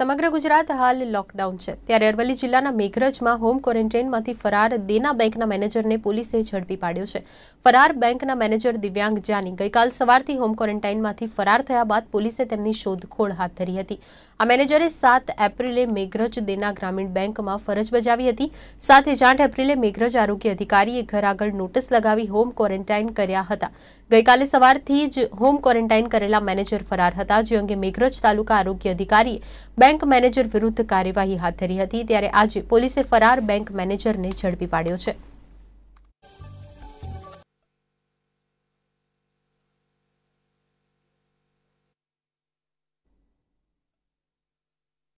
સમગ્ર ગુજરાત હાલ લોકડાઉન છે ત્યારે રેડવલી જિલ્લાના મેઘરજમાં હોમ ક્વોરેન્ટાઇનમાંથી ફરાર દેના બેંકના મેનેજરને પોલીસે ઝડપી પાડ્યો છે ફરાર બેંકના મેનેજર દિવ્યાંગ જાની ગઈકાલ સવારથી હોમ ક્વોરેન્ટાઇનમાંથી ફરાર થયા બાદ પોલીસે તેમની શોધખોળ હાથ ધરી હતી આ મેનેજરે 7 એપ્રિલે મેઘરજ દેના ગ્રામીણ બેંકમાં ફરજ બજાવી હતી સાથે 8 એપ્રિલે મેઘરજ આરોગ્ય અધિકારીએ ઘરઆગળ નોટિસ લગાવી હોમ ક્વોરેન્ટાઇન કર્યા હતા ગઈકાલે સવારથી જ હોમ ક્વોરેન્ટાઇન કરેલા મેનેજર ફરાર હતા જે અંગે મેઘરજ તાલુકા આરોગ્ય અધિકારી બેંક મેનેજર વિરુદ્ધ કાર્યવાહી હાથ ધરી હતી ત્યારે આજે પોલીસે ફરાર બેંક મેનેજરને ઝડપી પાડ્યો છે